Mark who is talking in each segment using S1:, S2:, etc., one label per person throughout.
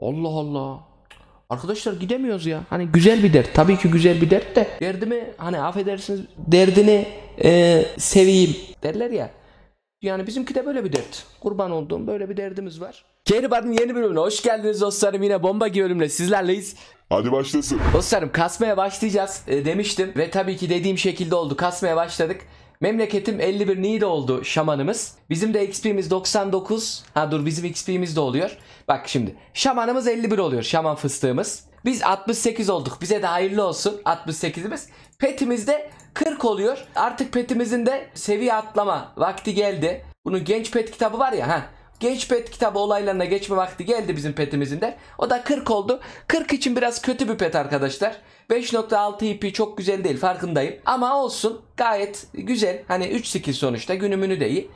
S1: Allah Allah. Arkadaşlar gidemiyoruz ya. Hani güzel bir dert. Tabii ki güzel bir dert de. Derdimi hani affedersiniz derdini e, seveyim derler ya. Yani bizimki de böyle bir dert. Kurban olduğum böyle bir derdimiz var. Keribad'ın yeni bölümüne hoş geldiniz dostlarım. Yine bomba gibi bölümle sizlerleyiz. Hadi başlasın. Dostlarım kasmaya başlayacağız e, demiştim. Ve tabii ki dediğim şekilde oldu. Kasmaya başladık. Memleketim 51 need oldu şamanımız. Bizim de XP'miz 99. Ha dur bizim XP'miz de oluyor. Bak şimdi şamanımız 51 oluyor şaman fıstığımız. Biz 68 olduk. Bize de hayırlı olsun 68'imiz. Petimiz de 40 oluyor. Artık petimizin de seviye atlama vakti geldi. Bunun genç pet kitabı var ya ha. Genç pet kitabı olaylarına geçme vakti geldi bizim petimizin de. O da 40 oldu. 40 için biraz kötü bir pet arkadaşlar. 5.6 ipi çok güzel değil farkındayım. Ama olsun gayet güzel. Hani 3 skill sonuçta günümünü de iyi.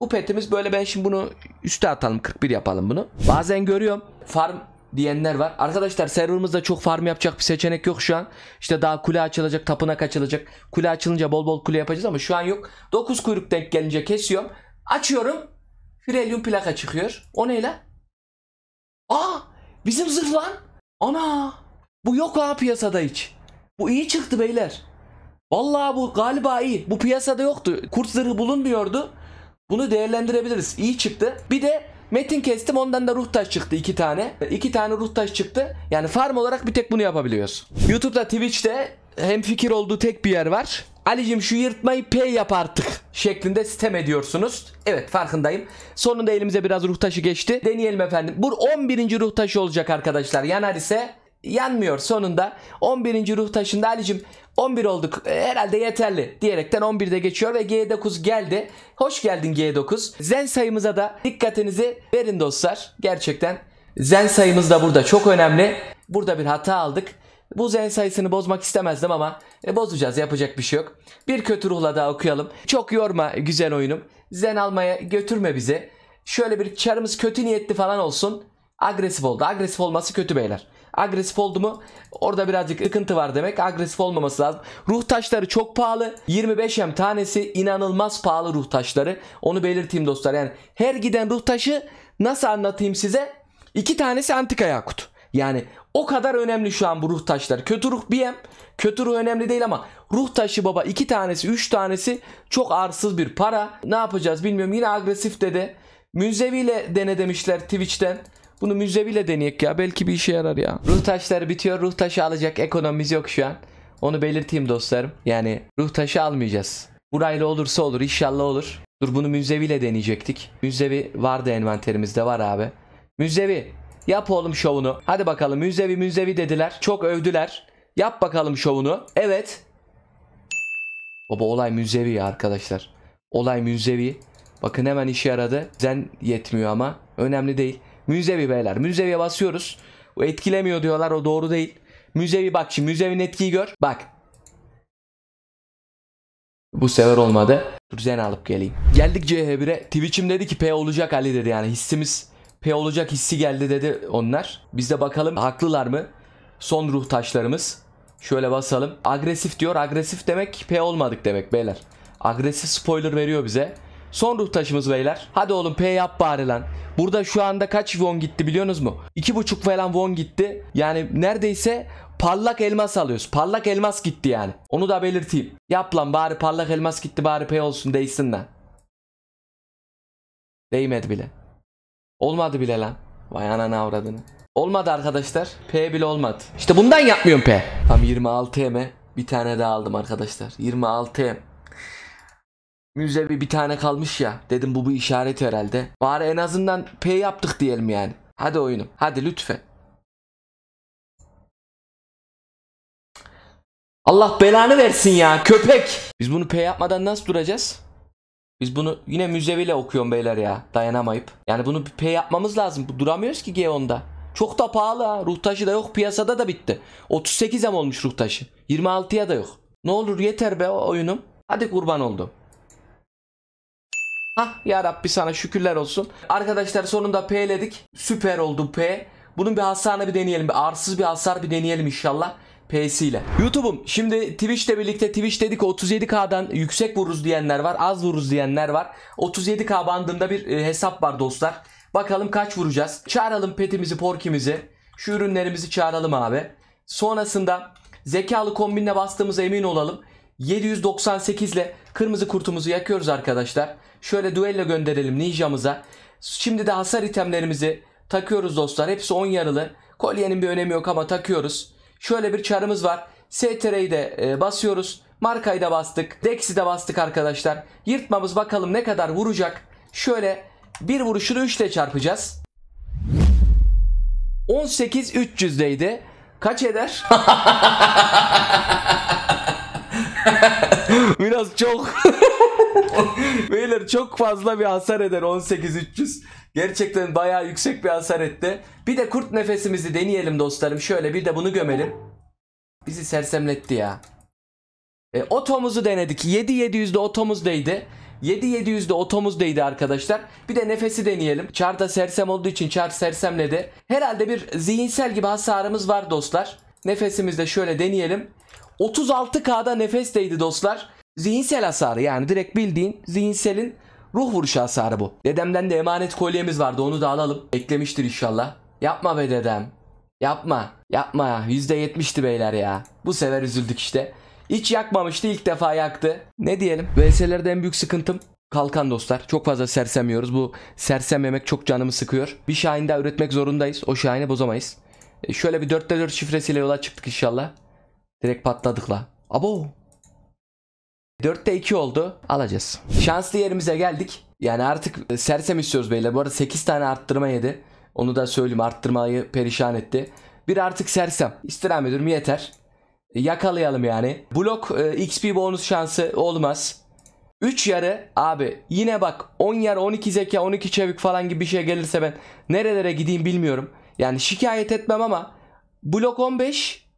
S1: Bu petimiz böyle ben şimdi bunu üste atalım 41 yapalım bunu. Bazen görüyorum farm diyenler var. Arkadaşlar serverımızda çok farm yapacak bir seçenek yok şu an. İşte daha kule açılacak, tapınak açılacak. Kule açılınca bol bol kule yapacağız ama şu an yok. 9 kuyruk denk gelince kesiyorum. Açıyorum. Frelyum plaka çıkıyor. O neyle? Aa bizim zırh lan. Ana bu yok ha piyasada hiç. Bu iyi çıktı beyler. Vallahi bu galiba iyi. Bu piyasada yoktu. Kurt zırhı bulunmuyordu. Bunu değerlendirebiliriz. İyi çıktı. Bir de metin kestim ondan da ruh taş çıktı iki tane. İki tane ruh taş çıktı. Yani farm olarak bir tek bunu yapabiliyoruz. Youtube'da Twitch'te hem fikir olduğu tek bir yer var. Alicim şu yırtmayı P yap artık şeklinde sitem ediyorsunuz. Evet farkındayım. Sonunda elimize biraz ruh taşı geçti. Deneyelim efendim. Bu 11. ruh taşı olacak arkadaşlar. Yanar ise yanmıyor sonunda. 11. ruh taşında Alicim 11 olduk e, herhalde yeterli diyerekten 11'de geçiyor ve G9 geldi. Hoş geldin G9. Zen sayımıza da dikkatinizi verin dostlar. Gerçekten Zen sayımız da burada çok önemli. Burada bir hata aldık. Bu zen sayısını bozmak istemezdim ama e, bozacağız yapacak bir şey yok. Bir kötü ruhla daha okuyalım. Çok yorma güzel oyunum. Zen almaya götürme bizi. Şöyle bir çarımız kötü niyetli falan olsun. Agresif oldu. Agresif olması kötü beyler. Agresif oldu mu orada birazcık sıkıntı var demek. Agresif olmaması lazım. Ruh taşları çok pahalı. 25M tanesi inanılmaz pahalı ruh taşları. Onu belirteyim dostlar. Yani her giden ruh taşı nasıl anlatayım size? İki tanesi antika yakut. Yani o kadar önemli şu an bu ruh taşları. Kötü ruh bir em. Kötü ruh önemli değil ama ruh taşı baba iki tanesi üç tanesi çok arsız bir para. Ne yapacağız bilmiyorum. Yine agresif dedi. Müzeviyle dene demişler Twitch'ten. Bunu müzeviyle deneyek ya. Belki bir işe yarar ya. Ruh taşları bitiyor. Ruh taşı alacak ekonomimiz yok şu an. Onu belirteyim dostlarım. Yani ruh taşı almayacağız. Burayla olursa olur. inşallah olur. Dur bunu müzeviyle deneyecektik. Müzevi vardı envanterimizde var abi. Müzevi Yap oğlum şovunu. Hadi bakalım müzevi müzevi dediler. Çok övdüler. Yap bakalım şovunu. Evet. Baba olay müzevi arkadaşlar. Olay müzevi. Bakın hemen işe yaradı. Zen yetmiyor ama. Önemli değil. Müzevi beyler. Münzevi'ye basıyoruz. O etkilemiyor diyorlar. O doğru değil. Müzevi bak şimdi. Münzevi'nin etkiyi gör. Bak. Bu sefer olmadı. Dur Zen alıp geleyim. Geldik CH1'e. Twitch'im dedi ki P olacak Ali dedi yani. Hissimiz P olacak hissi geldi dedi onlar. Biz de bakalım haklılar mı? Son ruh taşlarımız. Şöyle basalım. Agresif diyor. Agresif demek P olmadık demek beyler. Agresif spoiler veriyor bize. Son ruh taşımız beyler. Hadi oğlum P yap bari lan. Burada şu anda kaç won gitti biliyorsunuz mu? 2.5 falan won gitti. Yani neredeyse parlak elmas alıyoruz. Parlak elmas gitti yani. Onu da belirteyim. Yap lan bari parlak elmas gitti bari P olsun değsin lan. Değmedi bile. Olmadı bile lan. Vay anana avradını. Olmadı arkadaşlar. P bile olmadı. İşte bundan yapmıyorum P. Tam 26 M, e bir tane daha aldım arkadaşlar. 26M. müze bir tane kalmış ya. Dedim bu bu işaret herhalde. Bari en azından P yaptık diyelim yani. Hadi oyunum. Hadi lütfen. Allah belanı versin ya köpek. Biz bunu P yapmadan nasıl duracağız? Biz bunu yine müzeviyle okuyorum beyler ya dayanamayıp. Yani bunu P yapmamız lazım. Duramıyoruz ki G10'da. Çok da pahalı ha. Ruh taşı da yok piyasada da bitti. 38 em olmuş ruh taşı. 26'ya da yok. Ne olur yeter be oyunum. Hadi kurban oldu Hah ya Rabbi sana şükürler olsun. Arkadaşlar sonunda P'ledik. Süper oldu P. Bunun bir hasarını bir deneyelim. Bir arsız bir hasar bir deneyelim inşallah. P'siyle. YouTube'um şimdi Twitch'le birlikte Twitch dedik 37K'dan yüksek vururuz diyenler var az vururuz diyenler var. 37K bandında bir e, hesap var dostlar. Bakalım kaç vuracağız. Çağıralım petimizi porkimizi. Şu ürünlerimizi çağıralım abi. Sonrasında zekalı kombinle bastığımıza emin olalım. 798 ile kırmızı kurtumuzu yakıyoruz arkadaşlar. Şöyle duello gönderelim ninjamıza. Şimdi de hasar itemlerimizi takıyoruz dostlar. Hepsi 10 yarılı. Kolyenin bir önemi yok ama takıyoruz. Şöyle bir çarımız var. STR'yi de e, basıyoruz. Markayı da bastık. Dex'i de bastık arkadaşlar. Yırtmamız bakalım ne kadar vuracak. Şöyle bir vuruşunu 3 ile çarpacağız. 18 300'deydi. Kaç eder? Biraz çok Beyler çok fazla bir hasar eder 18 300. Gerçekten bayağı yüksek bir hasar etti. Bir de kurt nefesimizi deneyelim dostlarım. Şöyle bir de bunu gömelim. Bizi sersemletti ya. E, otomuzu denedik. 7700'de otomuzdaydı. 7700'de otomuzdaydı arkadaşlar. Bir de nefesi deneyelim. Çar da sersem olduğu için Çar sersemledi. Herhalde bir zihinsel gibi hasarımız var dostlar. Nefesimizde şöyle deneyelim. 36K'da nefes değdi dostlar. Zihinsel hasarı yani direkt bildiğin zihinselin Ruh vuruşu hasarı bu. Dedemden de emanet kolyemiz vardı onu da alalım. Eklemiştir inşallah. Yapma be dedem. Yapma. Yapma. %70'ti beyler ya. Bu sefer üzüldük işte. Hiç yakmamıştı ilk defa yaktı. Ne diyelim? VS'lerde en büyük sıkıntım Kalkan dostlar çok fazla sersemiyoruz. Bu sersemlemek çok canımı sıkıyor. Bir şahin daha üretmek zorundayız. O şahini bozamayız. E şöyle bir 4'te 4 şifresiyle yola çıktık inşallah. Direkt patladıkla. la. Abo 4'te 2 oldu. Alacağız. Şanslı yerimize geldik. Yani artık e, sersem istiyoruz beyler. Bu arada 8 tane arttırma yedi. Onu da söyleyeyim arttırmayı perişan etti. Bir artık sersem. İstirham ediyorum yeter. E, yakalayalım yani. Blok e, XP bonus şansı olmaz. 3 yarı abi yine bak 10 yarı 12 zeka 12 çevik falan gibi bir şey gelirse ben nerelere gideyim bilmiyorum. Yani şikayet etmem ama blok 15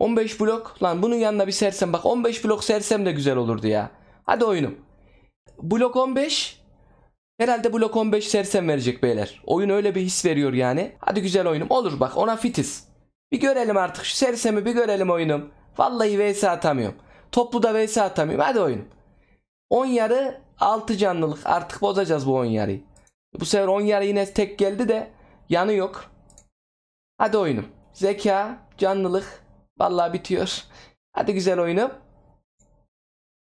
S1: 15 blok. Lan bunun yanına bir sersem. Bak 15 blok sersem de güzel olurdu ya. Hadi oyunum. Blok 15. Herhalde blok 15 sersem verecek beyler. Oyun öyle bir his veriyor yani. Hadi güzel oyunum. Olur bak ona fitiz. Bir görelim artık şu sersemi bir görelim oyunum. Vallahi vs atamıyorum. Toplu da vs atamıyorum. Hadi oyunum. 10 yarı 6 canlılık. Artık bozacağız bu 10 yarıyı. Bu sefer 10 yarı yine tek geldi de yanı yok. Hadi oyunum. Zeka, canlılık, Vallahi bitiyor. Hadi güzel oyunu.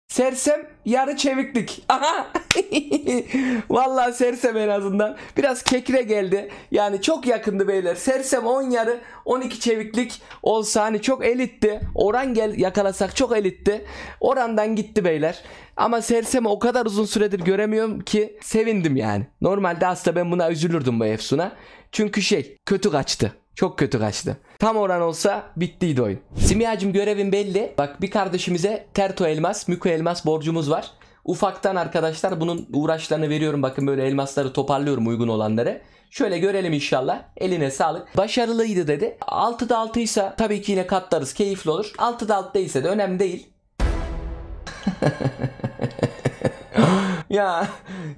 S1: Sersem yarı çeviklik. Aha. Vallahi sersem en azından. Biraz kekre geldi. Yani çok yakındı beyler. Sersem 10 yarı 12 çeviklik olsa hani çok elitti. Oran gel yakalasak çok elitti. Orandan gitti beyler. Ama Sersem'i o kadar uzun süredir göremiyorum ki sevindim yani. Normalde aslında ben buna üzülürdüm bu Efsun'a. Çünkü şey kötü kaçtı. Çok kötü kaçtı. Tam oran olsa bittiydi oyun. Simyacım görevin belli. Bak bir kardeşimize Terto Elmas, Müko Elmas borcumuz var. Ufaktan arkadaşlar bunun uğraşlarını veriyorum. Bakın böyle elmasları toparlıyorum uygun olanlara. Şöyle görelim inşallah. Eline sağlık. Başarılıydı dedi. 6'da 6 ise tabii ki yine katlarız. Keyifli olur. 6'da 6 değilse de önemli değil. ya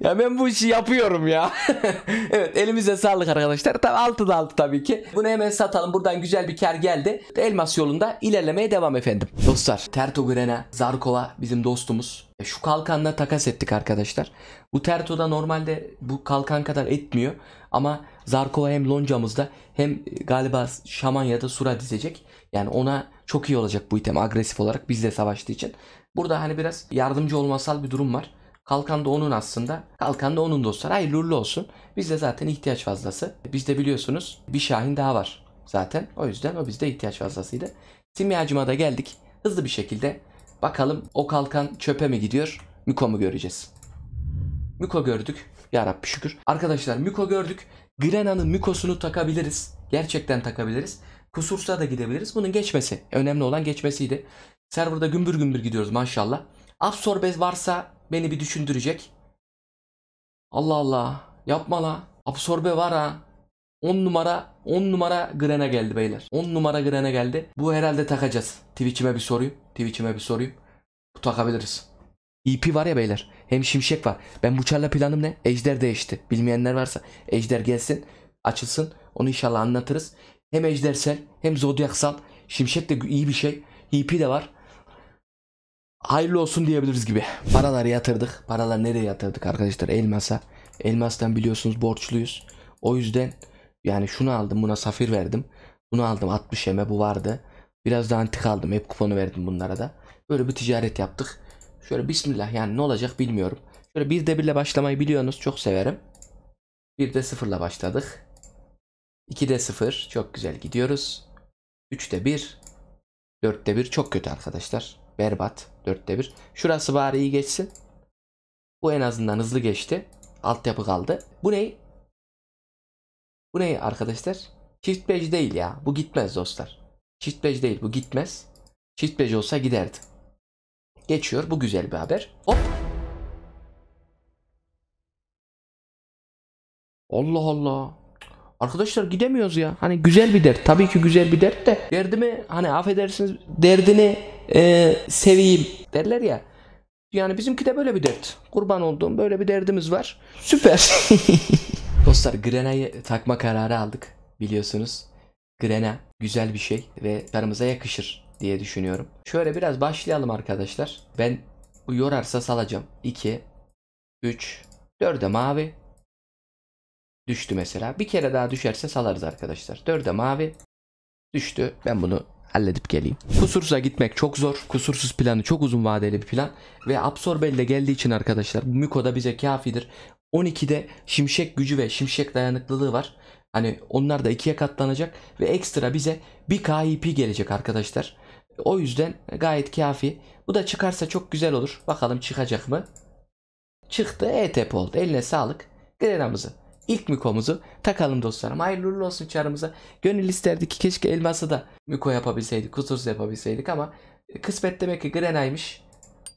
S1: ya ben bu işi yapıyorum ya. evet elimize sağlık arkadaşlar. Tabi da altı tabii ki. Bunu hemen satalım. Buradan güzel bir kar geldi. Elmas yolunda ilerlemeye devam efendim. Dostlar Tertogren'e Zarkova bizim dostumuz. E, şu kalkanla takas ettik arkadaşlar. Bu Terto'da normalde bu kalkan kadar etmiyor. Ama Zarkova hem loncamızda hem galiba Şamanya'da sura dizecek. Yani ona çok iyi olacak bu item agresif olarak bizle savaştığı için. Burada hani biraz yardımcı olmasal bir durum var. Kalkan da onun aslında. Kalkan da onun dostlar. Hayırlı olsun. Bizde zaten ihtiyaç fazlası. Bizde biliyorsunuz bir Şahin daha var zaten. O yüzden o bizde ihtiyaç fazlasıydı. Simyacıma da geldik. Hızlı bir şekilde bakalım o kalkan çöpe mi gidiyor? Miko mu göreceğiz? Miko gördük. Ya Rabbi şükür. Arkadaşlar Miko gördük. Grena'nın Miko'sunu takabiliriz. Gerçekten takabiliriz. Kusursa da gidebiliriz. Bunun geçmesi. Önemli olan geçmesiydi. Serverda gümbür gümbür gidiyoruz maşallah. Absorbe varsa beni bir düşündürecek. Allah Allah yapma la. Absorbe var ha. 10 numara 10 numara grene geldi beyler. 10 numara grene geldi. Bu herhalde takacağız. Twitch'ime bir sorayım. Twitch'ime bir sorayım. Bu takabiliriz. EP var ya beyler. Hem şimşek var. Ben bu çarla planım ne? Ejder değişti. Bilmeyenler varsa ejder gelsin. Açılsın. Onu inşallah anlatırız. Hem ejdersel hem zodyaksal. Şimşek de iyi bir şey. EP de var hayırlı olsun diyebiliriz gibi. Paraları yatırdık. Paralar nereye yatırdık arkadaşlar? Elmasa. Elmastan biliyorsunuz borçluyuz. O yüzden yani şunu aldım buna safir verdim. Bunu aldım 60 eme bu vardı. Biraz da antik aldım. Hep kuponu verdim bunlara da. Böyle bir ticaret yaptık. Şöyle bismillah yani ne olacak bilmiyorum. Şöyle bir de birle başlamayı biliyorsunuz. Çok severim. Bir de sıfırla başladık. 2 de sıfır, çok güzel gidiyoruz. 3 de 1. 4 de 1 çok kötü arkadaşlar. Berbat. Dörtte bir. Şurası bari iyi geçsin. Bu en azından hızlı geçti. Altyapı kaldı. Bu ney? Bu ney arkadaşlar? Çift bej değil ya. Bu gitmez dostlar. Çift bej değil. Bu gitmez. Çift bej olsa giderdi. Geçiyor. Bu güzel bir haber. Hop. Allah Allah. Arkadaşlar gidemiyoruz ya. Hani güzel bir dert. Tabii ki güzel bir dert de. Derdimi hani affedersiniz derdini e, seveyim derler ya. Yani bizimki de böyle bir dert. Kurban olduğum böyle bir derdimiz var. Süper. Dostlar Grena'yı takma kararı aldık biliyorsunuz. Grena güzel bir şey ve karımıza yakışır diye düşünüyorum. Şöyle biraz başlayalım arkadaşlar. Ben bu yorarsa salacağım. 2, 3, 4'e mavi, Düştü mesela. Bir kere daha düşerse salarız arkadaşlar. Dörde mavi. Düştü. Ben bunu halledip geleyim. Kusursuza gitmek çok zor. Kusursuz planı çok uzun vadeli bir plan. Ve absorbelle geldiği için arkadaşlar bu Miko da bize kafidir. 12'de şimşek gücü ve şimşek dayanıklılığı var. Hani onlar da ikiye katlanacak ve ekstra bize bir KIP gelecek arkadaşlar. O yüzden gayet kafi. Bu da çıkarsa çok güzel olur. Bakalım çıkacak mı? Çıktı. ETP oldu. Eline sağlık. Grenamızı ilk Miko'muzu takalım dostlarım. Hayırlı uğurlu olsun çarımıza. Gönül isterdi ki keşke elması da Miko yapabilseydik. Kusursuz yapabilseydik ama e, kısmet demek ki Grena'ymış.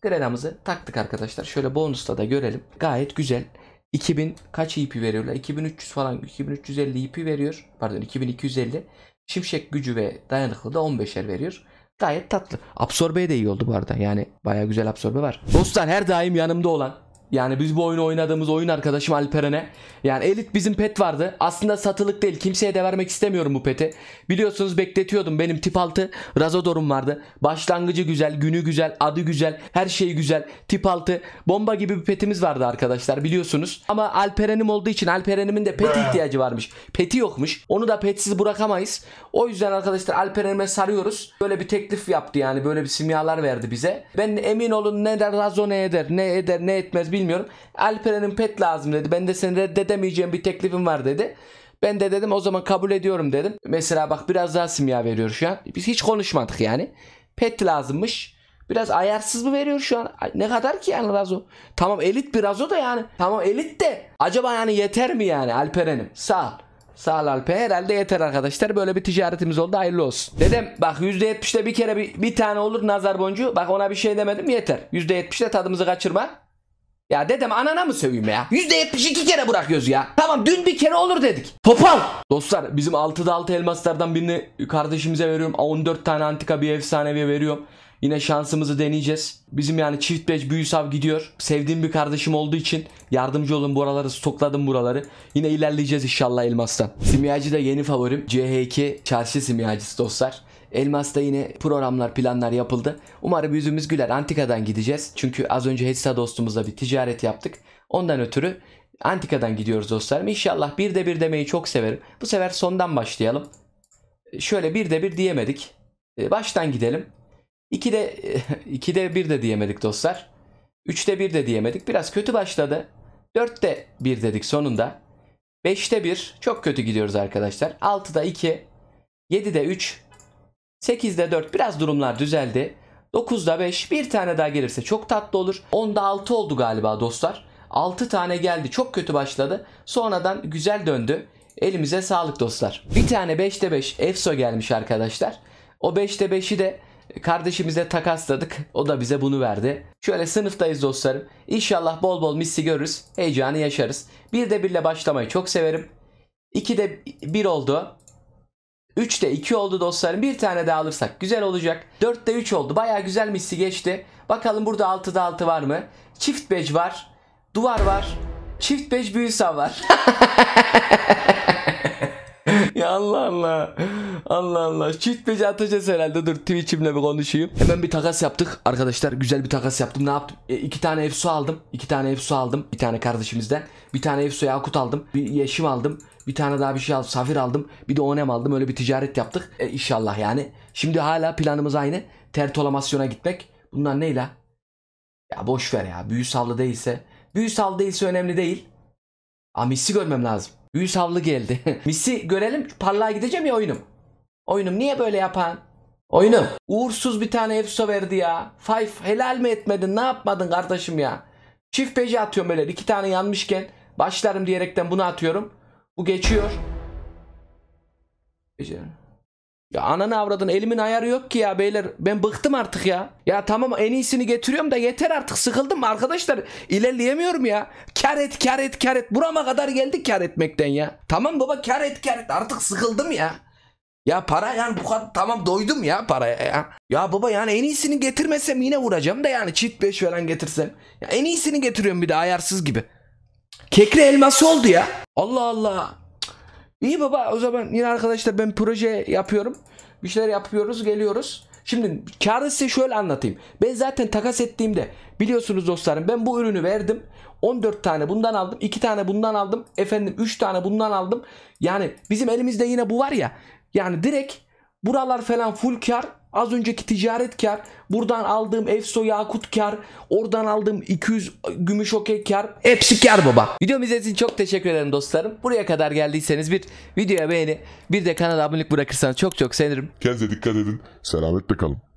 S1: Grena'mızı taktık arkadaşlar. Şöyle bonusta da görelim. Gayet güzel. 2000 kaç ipi veriyorlar? 2300 falan 2350 ipi veriyor. Pardon 2250. Şimşek gücü ve dayanıklı da 15'er veriyor. Gayet tatlı. Absorbe de iyi oldu bu arada. Yani baya güzel absorbe var. Dostlar her daim yanımda olan yani biz bu oyunu oynadığımız oyun arkadaşım Alperen'e. Yani elit bizim pet vardı. Aslında satılık değil. Kimseye de vermek istemiyorum bu peti. Biliyorsunuz bekletiyordum. Benim tip 6 Razodor'um vardı. Başlangıcı güzel, günü güzel, adı güzel, her şeyi güzel. Tip 6 bomba gibi bir petimiz vardı arkadaşlar biliyorsunuz. Ama Alperen'im olduğu için Alperen'imin de pet ihtiyacı varmış. Peti yokmuş. Onu da petsiz bırakamayız. O yüzden arkadaşlar Alperen'ime sarıyoruz. Böyle bir teklif yaptı yani. Böyle bir simyalar verdi bize. Ben emin olun ne der Razo ne eder ne eder ne etmez bilmiyorum bilmiyorum. Alperen'in pet lazım dedi. Ben de seni reddedemeyeceğim bir teklifim var dedi. Ben de dedim o zaman kabul ediyorum dedim. Mesela bak biraz daha simya veriyor şu an. Biz hiç konuşmadık yani. Pet lazımmış. Biraz ayarsız mı veriyor şu an? Ne kadar ki yani Razo? Tamam elit bir Razo da yani. Tamam elit de. Acaba yani yeter mi yani Alperen'im? Sağ ol. Sağ ol Alper. Herhalde yeter arkadaşlar. Böyle bir ticaretimiz oldu. Hayırlı olsun. Dedem bak %70'de bir kere bir, bir tane olur nazar boncuğu. Bak ona bir şey demedim yeter. %70'de tadımızı kaçırma. Ya dedem anana mı söveyim ya? %72 kere bırakıyoruz ya. Tamam dün bir kere olur dedik. Topal. Dostlar bizim 6'da 6 elmaslardan birini kardeşimize veriyorum. 14 tane antika bir efsanevi veriyorum. Yine şansımızı deneyeceğiz. Bizim yani çift beş büyü sav gidiyor. Sevdiğim bir kardeşim olduğu için yardımcı olun buraları stokladım buraları. Yine ilerleyeceğiz inşallah elmastan. Simyacı da yeni favorim. CH2 çarşı simyacısı dostlar. Elmas'ta yine programlar planlar yapıldı. Umarım yüzümüz güler. Antika'dan gideceğiz. Çünkü az önce Hetsa dostumuzla bir ticaret yaptık. Ondan ötürü Antika'dan gidiyoruz dostlarım. İnşallah bir de bir demeyi çok severim. Bu sefer sondan başlayalım. Şöyle bir de bir diyemedik. Ee, baştan gidelim. İki de iki de bir de diyemedik dostlar. 3'te bir de diyemedik. Biraz kötü başladı. 4'te bir dedik sonunda. 5'te bir çok kötü gidiyoruz arkadaşlar. 6'da 2, 7'de üç. 8'de 4 biraz durumlar düzeldi. 9'da 5 bir tane daha gelirse çok tatlı olur. 10'da 6 oldu galiba dostlar. 6 tane geldi çok kötü başladı. Sonradan güzel döndü. Elimize sağlık dostlar. Bir tane 5'te 5 EFSO gelmiş arkadaşlar. O 5'te 5'i de kardeşimize takasladık. O da bize bunu verdi. Şöyle sınıftayız dostlarım. İnşallah bol bol misli görürüz. Heyecanı yaşarız. Bir de birle başlamayı çok severim. 2'de 1 oldu. 3'te 2 oldu dostlarım. Bir tane daha alırsak güzel olacak. 4'te 3 oldu. Baya güzel misli geçti. Bakalım burada 6'da 6 var mı? Çift bej var. Duvar var. Çift bej büyüsav var. Allah Allah. Allah Allah. Çift bece atacağız herhalde. Dur Twitch'imle bir konuşayım. Hemen bir takas yaptık arkadaşlar. Güzel bir takas yaptım. Ne yaptım? E, iki tane Efsu aldım. İki tane Efsu aldım. Bir tane kardeşimizden. Bir tane Efsu Yakut aldım. Bir Yeşim aldım. Bir tane daha bir şey aldım. Safir aldım. Bir de Onem aldım. Öyle bir ticaret yaptık. E, inşallah yani. Şimdi hala planımız aynı. Tertolamasyona gitmek. Bunlar neyle? Ya boş ver ya. Büyü sallı değilse. Büyü sallı değilse önemli değil. Amis'i görmem lazım. Yüz havlu geldi. Misi görelim parlağa gideceğim ya oyunum. Oyunum niye böyle yapan? Oyunum. Uğursuz bir tane EFSO verdi ya. Five helal mi etmedin ne yapmadın kardeşim ya. Çift peji atıyorum böyle iki tane yanmışken. Başlarım diyerekten bunu atıyorum. Bu geçiyor. Geçiyorum. Ya ananı avradın elimin ayarı yok ki ya beyler. Ben bıktım artık ya. Ya tamam en iyisini getiriyorum da yeter artık sıkıldım arkadaşlar. ilerleyemiyorum ya. Kar et kar et kar et. Burama kadar geldik kar etmekten ya. Tamam baba kar et kar et artık sıkıldım ya. Ya para yani bu kadar tamam doydum ya paraya ya. Ya baba yani en iyisini getirmesem yine vuracağım da yani çift 5 falan getirsem. Ya en iyisini getiriyorum bir de ayarsız gibi. Kekre elması oldu ya. Allah Allah. İyi baba o zaman yine arkadaşlar ben proje yapıyorum. Bir şeyler yapıyoruz geliyoruz. Şimdi karı size şöyle anlatayım. Ben zaten takas ettiğimde biliyorsunuz dostlarım ben bu ürünü verdim. 14 tane bundan aldım. 2 tane bundan aldım. Efendim 3 tane bundan aldım. Yani bizim elimizde yine bu var ya. Yani direkt Buralar falan full kar. Az önceki ticaret kar. Buradan aldığım Efso Yakut kar. Oradan aldığım 200 gümüş okey kar. Hepsi kar baba. Videomu izlediğiniz için çok teşekkür ederim dostlarım. Buraya kadar geldiyseniz bir videoya beğeni bir de kanala abonelik bırakırsanız çok çok sevinirim. Kendinize dikkat edin. Selametle kalın.